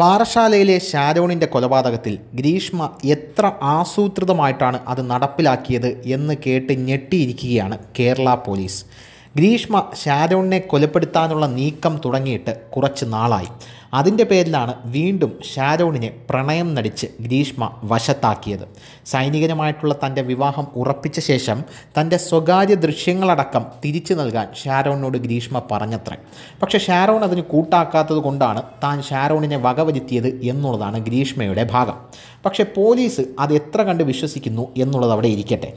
പാറശാലയിലെ ഷാരോണിൻ്റെ കൊലപാതകത്തിൽ ഗ്രീഷ്മ എത്ര ആസൂത്രിതമായിട്ടാണ് അത് നടപ്പിലാക്കിയത് എന്ന് കേട്ട് ഞെട്ടിയിരിക്കുകയാണ് കേരള പോലീസ് ഗ്രീഷ്മ ഷാരോണിനെ കൊലപ്പെടുത്താനുള്ള നീക്കം തുടങ്ങിയിട്ട് കുറച്ച് നാളായി അതിൻ്റെ പേരിലാണ് വീണ്ടും ഷാരോണിനെ പ്രണയം നടിച്ച് ഗ്രീഷ്മ വശത്താക്കിയത് സൈനികനുമായിട്ടുള്ള തൻ്റെ വിവാഹം ഉറപ്പിച്ച ശേഷം തൻ്റെ സ്വകാര്യ ദൃശ്യങ്ങളടക്കം തിരിച്ചു നൽകാൻ ഷാരോണിനോട് ഗ്രീഷ്മ പറഞ്ഞത്ര പക്ഷേ ഷാരോൺ അതിന് കൂട്ടാക്കാത്തത് കൊണ്ടാണ് താൻ ഷാരോണിനെ വകവരുത്തിയത് എന്നുള്ളതാണ് ഗ്രീഷ്മയുടെ ഭാഗം പക്ഷേ പോലീസ് അത് എത്ര കണ്ട് വിശ്വസിക്കുന്നു എന്നുള്ളത് അവിടെ ഇരിക്കട്ടെ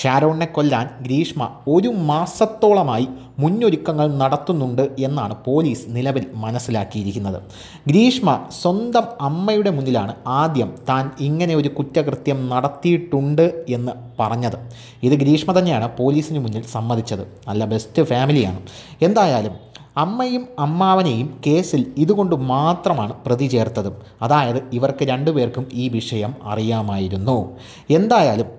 ഷാരോണിനെ കൊല്ലാൻ ഗ്രീഷ്മ ഒരു മാസത്തോളമായി മുന്നൊരുക്കങ്ങൾ നടത്തുന്നുണ്ട് എന്നാണ് പോലീസ് നിലവിൽ മനസ്സിലാക്കിയിരിക്കുന്നത് ഗ്രീഷ്മ സ്വന്തം അമ്മയുടെ മുന്നിലാണ് ആദ്യം താൻ ഇങ്ങനെ ഒരു കുറ്റകൃത്യം നടത്തിയിട്ടുണ്ട് എന്ന് പറഞ്ഞത് ഇത് ഗ്രീഷ്മ തന്നെയാണ് പോലീസിന് മുന്നിൽ സമ്മതിച്ചത് നല്ല ബെസ്റ്റ് ഫാമിലിയാണ് എന്തായാലും അമ്മയും അമ്മാവനെയും കേസിൽ ഇതുകൊണ്ട് മാത്രമാണ് പ്രതി ചേർത്തതും അതായത് ഇവർക്ക് രണ്ടുപേർക്കും ഈ വിഷയം അറിയാമായിരുന്നു എന്തായാലും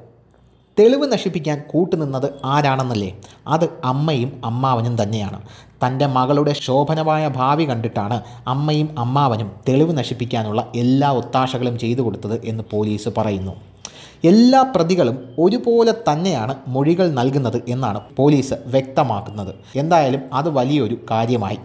തെളിവ് നശിപ്പിക്കാൻ കൂട്ടുനിന്നത് ആരാണെന്നല്ലേ അത് അമ്മയും അമ്മാവനും തന്നെയാണ് തൻ്റെ മകളുടെ ശോഭനമായ ഭാവി കണ്ടിട്ടാണ് അമ്മയും അമ്മാവനും തെളിവ് നശിപ്പിക്കാനുള്ള എല്ലാ ഒത്താശകളും ചെയ്തു കൊടുത്തത് എന്ന് പോലീസ് പറയുന്നു എല്ലാ പ്രതികളും ഒരുപോലെ തന്നെയാണ് മൊഴികൾ നൽകുന്നത് എന്നാണ് പോലീസ് വ്യക്തമാക്കുന്നത് എന്തായാലും അത് വലിയൊരു കാര്യമായി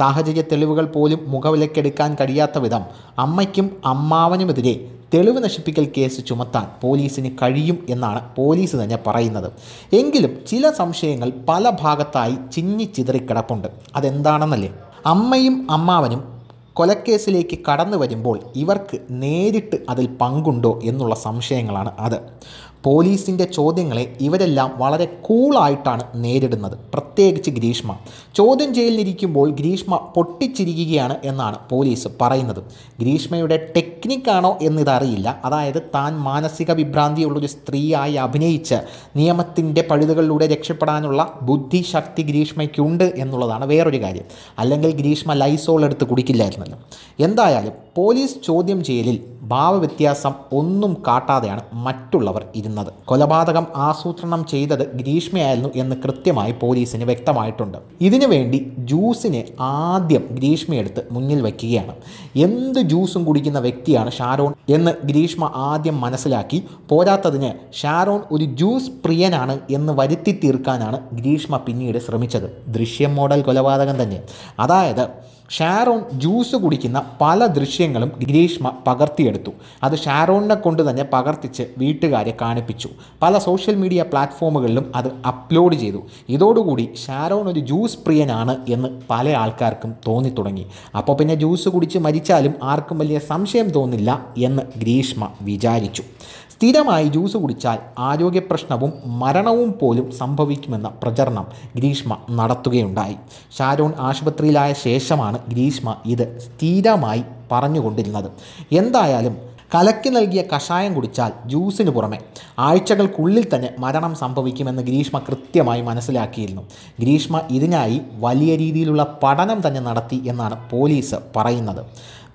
സാഹചര്യ തെളിവുകൾ പോലും മുഖവിലക്കെടുക്കാൻ കഴിയാത്ത വിധം അമ്മയ്ക്കും അമ്മാവനുമെതിരെ തെളിവ് നശിപ്പിക്കൽ കേസ് ചുമത്താൻ പോലീസിന് കഴിയും എന്നാണ് പോലീസ് തന്നെ പറയുന്നത് എങ്കിലും ചില സംശയങ്ങൾ പല ഭാഗത്തായി ചിതറിക്കിടപ്പുണ്ട് അതെന്താണെന്നല്ലേ അമ്മയും അമ്മാവനും കൊലക്കേസിലേക്ക് കടന്നു വരുമ്പോൾ ഇവർക്ക് നേരിട്ട് അതിൽ പങ്കുണ്ടോ എന്നുള്ള സംശയങ്ങളാണ് അത് പോലീസിൻ്റെ ചോദ്യങ്ങളെ ഇവരെല്ലാം വളരെ കൂളായിട്ടാണ് നേരിടുന്നത് പ്രത്യേകിച്ച് ഗ്രീഷ്മ ചോദ്യം ചെയ്യലിരിക്കുമ്പോൾ ഗ്രീഷ്മ പൊട്ടിച്ചിരിക്കുകയാണ് എന്നാണ് പോലീസ് പറയുന്നത് ഗ്രീഷ്മയുടെ ടെക്നിക്കാണോ എന്നിതറിയില്ല അതായത് താൻ മാനസിക വിഭ്രാന്തിയുള്ളൊരു സ്ത്രീയായി അഭിനയിച്ച് നിയമത്തിൻ്റെ പഴുതുകളിലൂടെ രക്ഷപ്പെടാനുള്ള ബുദ്ധിശക്തി ഗ്രീഷ്മയ്ക്കുണ്ട് എന്നുള്ളതാണ് വേറൊരു കാര്യം അല്ലെങ്കിൽ ഗ്രീഷ്മ ലൈസോൾ എടുത്ത് കുടിക്കില്ലായിരുന്നു നടത്തുമെന്ന് എന്തായാലും പോലീസ് ചോദ്യം ചെയ്യലിൽ ഭാവവ്യത്യാസം ഒന്നും കാട്ടാതെയാണ് മറ്റുള്ളവർ ഇരുന്നത് കൊലപാതകം ആസൂത്രണം ചെയ്തത് ഗ്രീഷ്മയായിരുന്നു എന്ന് കൃത്യമായി പോലീസിന് വ്യക്തമായിട്ടുണ്ട് ഇതിനുവേണ്ടി ജ്യൂസിനെ ആദ്യം ഗ്രീഷ്മയെടുത്ത് മുന്നിൽ വയ്ക്കുകയാണ് എന്ത് ജ്യൂസും കുടിക്കുന്ന വ്യക്തിയാണ് ഷാരോൺ എന്ന് ഗ്രീഷ്മ ആദ്യം മനസ്സിലാക്കി പോരാത്തതിന് ഷാരോൺ ഒരു ജ്യൂസ് പ്രിയനാണ് എന്ന് വരുത്തി തീർക്കാനാണ് ഗ്രീഷ്മ പിന്നീട് ശ്രമിച്ചത് ദൃശ്യം മോഡൽ കൊലപാതകം തന്നെ അതായത് ഷാരോൺ ജ്യൂസ് കുടിക്കുന്ന പല ദൃശ്യങ്ങളും ഗ്രീഷ്മ പകർത്തിയെടുത്തു അത് ഷാരോണിനെ കൊണ്ട് തന്നെ പകർത്തിച്ച് വീട്ടുകാരെ കാണിപ്പിച്ചു പല സോഷ്യൽ മീഡിയ പ്ലാറ്റ്ഫോമുകളിലും അത് അപ്ലോഡ് ചെയ്തു ഇതോടുകൂടി ഷാരോൺ ഒരു ജ്യൂസ് പ്രിയനാണ് എന്ന് പല ആൾക്കാർക്കും തോന്നി തുടങ്ങി അപ്പോൾ പിന്നെ ജ്യൂസ് കുടിച്ച് മരിച്ചാലും ആർക്കും വലിയ സംശയം തോന്നില്ല എന്ന് ഗ്രീഷ്മ വിചാരിച്ചു സ്ഥിരമായി ജ്യൂസ് കുടിച്ചാൽ ആരോഗ്യ പ്രശ്നവും മരണവും പോലും സംഭവിക്കുമെന്ന പ്രചരണം ഗ്രീഷ്മ നടത്തുകയുണ്ടായി ഷാരോൺ ആശുപത്രിയിലായ ശേഷമാണ് ഗ്രീഷ്മ ഇത് സ്ഥിരമായി പറഞ്ഞുകൊണ്ടിരുന്നത് എന്തായാലും കലക്കി നൽകിയ കഷായം കുടിച്ചാൽ ജ്യൂസിന് പുറമെ ആഴ്ചകൾക്കുള്ളിൽ തന്നെ മരണം സംഭവിക്കുമെന്ന് ഗ്രീഷ്മ കൃത്യമായി മനസ്സിലാക്കിയിരുന്നു ഗ്രീഷ്മ ഇതിനായി വലിയ രീതിയിലുള്ള പഠനം തന്നെ നടത്തി എന്നാണ് പോലീസ് പറയുന്നത്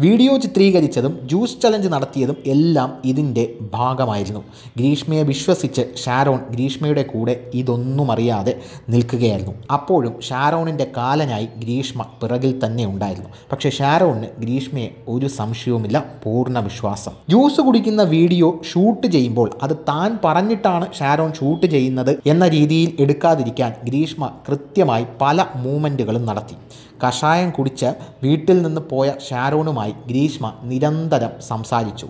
വീഡിയോ ചിത്രീകരിച്ചതും ജ്യൂസ് ചലഞ്ച് നടത്തിയതും എല്ലാം ഇതിൻ്റെ ഭാഗമായിരുന്നു ഗ്രീഷ്മയെ വിശ്വസിച്ച് ഷാരോൺ ഗ്രീഷ്മയുടെ കൂടെ ഇതൊന്നും അറിയാതെ നിൽക്കുകയായിരുന്നു അപ്പോഴും ഷാരോണിൻ്റെ കാലനായി ഗ്രീഷ്മ പിറകിൽ തന്നെ ഉണ്ടായിരുന്നു പക്ഷേ ഷാരോണിന് ഗ്രീഷ്മയെ ഒരു സംശയവുമില്ല പൂർണ്ണ വിശ്വാസം ജ്യൂസ് കുടിക്കുന്ന വീഡിയോ ഷൂട്ട് ചെയ്യുമ്പോൾ അത് താൻ പറഞ്ഞിട്ടാണ് ഷാരോൺ ഷൂട്ട് ചെയ്യുന്നത് എന്ന രീതിയിൽ എടുക്കാതിരിക്കാൻ ഗ്രീഷ്മ കൃത്യമായി പല മൂമെൻറ്റുകളും നടത്തി കഷായം കുടിച്ച് വീട്ടിൽ നിന്ന് പോയ ഷാരോണുമായി ഗ്രീഷ്മ നിരന്തരം സംസാരിച്ചു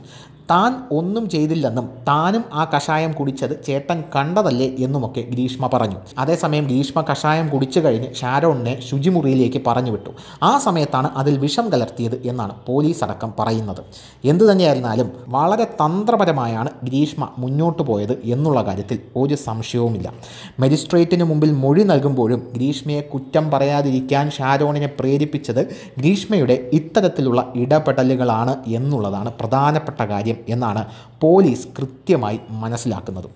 താൻ ഒന്നും ചെയ്തില്ലെന്നും താനും ആ കഷായം കുടിച്ചത് ചേട്ടൻ കണ്ടതല്ലേ എന്നുമൊക്കെ ഗ്രീഷ്മ പറഞ്ഞു അതേസമയം ഗ്രീഷ്മ കഷായം കുടിച്ചു കഴിഞ്ഞ് ഷാരോണിനെ ശുചിമുറിയിലേക്ക് പറഞ്ഞു വിട്ടു ആ സമയത്താണ് അതിൽ വിഷം കലർത്തിയത് എന്നാണ് പോലീസ് അടക്കം പറയുന്നത് എന്തു തന്നെയായിരുന്നാലും വളരെ തന്ത്രപരമായാണ് ഗ്രീഷ്മ മുന്നോട്ടു പോയത് എന്നുള്ള കാര്യത്തിൽ ഒരു സംശയവുമില്ല മജിസ്ട്രേറ്റിന് മുമ്പിൽ മൊഴി നൽകുമ്പോഴും ഗ്രീഷ്മയെ കുറ്റം പറയാതിരിക്കാൻ ഷാരോണിനെ പ്രേരിപ്പിച്ചത് ഗ്രീഷ്മയുടെ ഇത്തരത്തിലുള്ള ഇടപെടലുകളാണ് എന്നുള്ളതാണ് പ്രധാനപ്പെട്ട കാര്യം കാര്യം എന്നാണ് പോലീസ് കൃത്യമായി മനസ്സിലാക്കുന്നത്